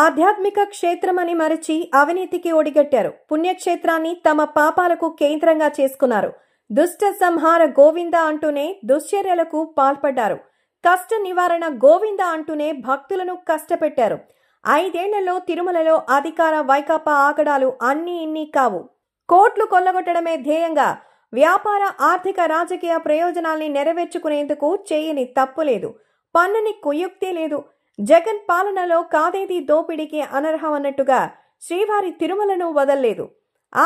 ఆధ్యాత్మిక క్షేత్రమని మరచి అవినీతికి ఒడిగట్టారు పుణ్యక్షేత్రాన్ని తమ పాపాలకు కేంద్రంగా చేసుకున్నారు దుష్ట సంహార గోవింద అంటూనే దుశ్చర్యలకు పాల్పడ్డారు కష్ట నివారణ గోవింద అంటూనే భక్తులను కష్టపెట్టారు ఐదేళ్లలో తిరుమలలో అధికార వైకాపా ఆగడాలు అన్నీ ఇన్ని కావు కోట్లు కొల్లగొట్టడమే ధ్యేయంగా వ్యాపార ఆర్థిక రాజకీయ ప్రయోజనాల్ని నెరవేర్చుకునేందుకు చేయని తప్పులేదు పన్నుని కుయుక్తి లేదు జగన్ పాలనలో కాదేది దోపిడీకి అనర్హం అన్నట్టుగా శ్రీవారి తిరుమలను వదల్లేదు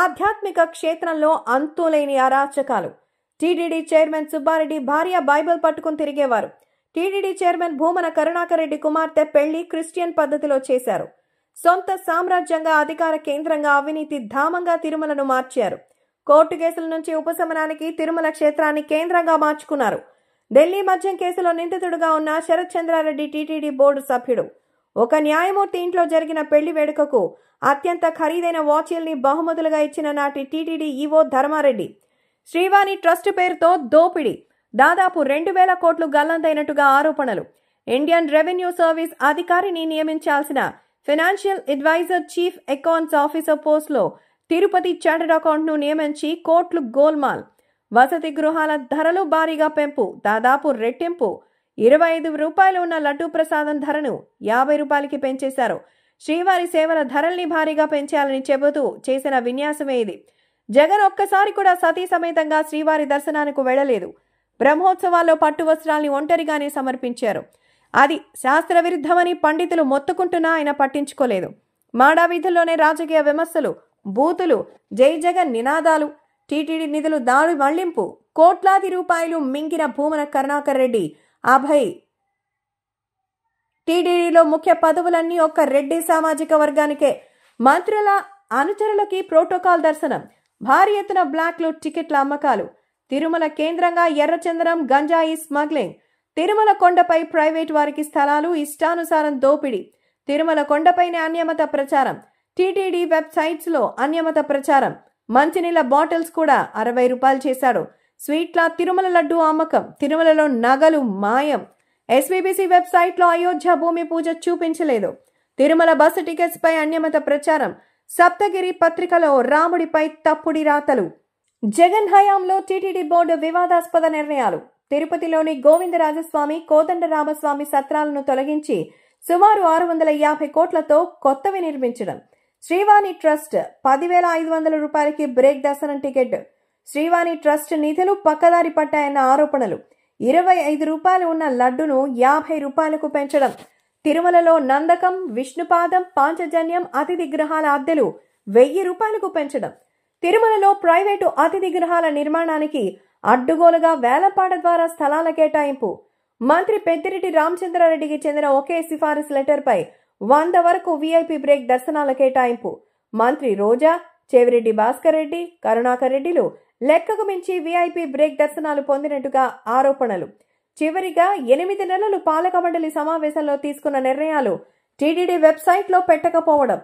ఆధ్యాత్మిక క్షేత్రంలో అంతులేని అరాచకాలు టీడీడీ చైర్మన్ సుబ్బారెడ్డి భార్య బైబిల్ పట్టుకుని తిరిగేవారు టీడీడీ చైర్మన్ భూమన కరుణాకర్ రెడ్డి కుమార్తె పెళ్లి క్రిస్టియన్ పద్ధతిలో చేశారు సొంత సామ్రాజ్యంగా అధికార కేంద్రంగా అవినీతి ధామంగా తిరుమలను మార్చారు కోర్టు కేసుల నుంచి ఉపశమనానికి తిరుమల క్షేత్రాన్ని కేంద్రంగా మార్చుకున్నారు ఢిల్లీ మద్యం కేసులో నిందితుడుగా ఉన్న శరత్ చంద్రారెడ్డి టీటీడీ బోర్డు సభ్యుడు ఒక న్యాయమూర్తి ఇంట్లో జరిగిన పెళ్లి వేడుకకు అత్యంత ఖరీదైన వాచీల్ని బహుమతులుగా ఇచ్చిన నాటి టీటీడీ ఈవో ధర్మారెడ్డి శ్రీవాణి ట్రస్ట్ పేరుతో దోపిడీ దాదాపు రెండు వేల కోట్లు గల్లంతైనట్టుగా ఆరోపణలు ఇండియన్ రెవెన్యూ సర్వీస్ అధికారిని నియమించాల్సిన financial adviser chief accounts officer పోస్ట్లో తిరుపతి చార్టెడ్ అకౌంట్ను నియమించి కోట్లు గోల్మాల్ వసతి గృహాల ధరలు భారీగా పెంపు దాదాపు రెట్టింపు ఇరవై ఐదు రూపాయలు ఉన్న లడ్డూ ప్రసాదం ధరను యాభై రూపాయలకి పెంచేశారు శ్రీవారి సేవల ధరల్ని భారీగా పెంచాలని చెబుతూ చేసిన విన్యాసమే ఇది జగన్ ఒక్కసారి కూడా సతీ సమేతంగా శ్రీవారి దర్శనానికి వెళ్ళలేదు బ్రహ్మోత్సవాల్లో పట్టు వస్త్రాల్ని ఒంటరిగానే సమర్పించారు అది శాస్త్రవిరుద్ధమని పండితులు మొత్తుకుంటున్నా ఆయన పట్టించుకోలేదు మాడా వీధుల్లోనే రాజకీయ విమర్శలు బూతులు జై జగన్ నినాదాలు టీటీడీ నిధులు దాడి మళ్లింపు కోట్లాది రూపాయలు మింగిన భూమన కరుణాకర్ రెడ్డి అభయ్ టీడీడీలో ముఖ్య పదవులన్నీ ఒక్క రెడ్డి సామాజిక వర్గానికే మంత్రుల అనుచరులకి ప్రోటోకాల్ దర్శనం భారీ ఎత్తున బ్లాక్లు టికెట్ల అమ్మకాలు తిరుమల కేంద్రంగా ఎర్రచందనం గంజాయి స్మగ్లింగ్ తిరుమల కొండపై ప్రైవేట్ వారికి స్థలాలు ఇష్టానుసారం దోపిడీ తిరుమల కొండపైనే అన్యమత ప్రచారం టీటీడీ వెబ్సైట్స్లో అన్యమత ప్రచారం మంచినీళ్ళ బాటిల్స్ కూడా అరవై రూపాయలు చేశాడు స్వీట్ల తిరుమల లడ్డు అమ్మకం తిరుమలలో నగలు మాయం ఎస్బీబీసీ వెబ్సైట్లో అయోధ్య భూమి పూజ చూపించలేదు తిరుమల బస్సు టికెట్స్పై అన్యమత ప్రచారం సప్తగిరి పత్రికలో రాముడిపై తప్పుడి రాతలు జగన్ హయాంలో టీటీడీ బోర్డు వివాదాస్పద నిర్ణయాలు తిరుపతిలోని గోవిందరాజస్వామి కోదండరామస్వామి సత్రాలను తొలగించి సుమారు ఆరు వందల యాభై కోట్లతో కొత్తవి నిర్మించడం శ్రీవాణి ట్రస్ట్ పదివేల ఐదు వందల రూపాయలకి బ్రేక్ దర్శనం టికెట్ శ్రీవాణి ట్రస్ట్ నిధులు పక్కదారి పట్టాయన్న ఆరోపణలు ఇరవై ఐదు రూపాయలు ఉన్న లడ్డును యాభై రూపాయలకు పెంచడం తిరుమలలో నందకం విష్ణుపాదం పాంచజన్యం అతిథి గృహాల అద్దెలు వెయ్యి రూపాయలకు పెంచడం తిరుమలలో ప్రైవేటు అతిథి గృహాల నిర్మాణానికి అడ్డుగోలుగా వేలపాట ద్వారా స్థలాల కేటాయింపు మంత్రి పెద్దిరెడ్డి రామచంద్రారెడ్డికి చెందిన ఒకే సిఫారసు లెటర్పై వంద వరకు వీఐపీ బ్రేక్ దర్శనాల కేటాయింపు మంత్రి రోజా చేవిరెడ్డి భాస్కర్ రెడ్డి కరుణాకర్ రెడ్డిలు లెక్కకు మించి వీఐపీ బ్రేక్ దర్శనాలు పొందినట్టుగా ఆరోపణలు చివరిగా ఎనిమిది నెలలు పాలక మండలి సమావేశంలో తీసుకున్న నిర్ణయాలు టీడీడీ వెబ్సైట్లో పెట్టకపోవడం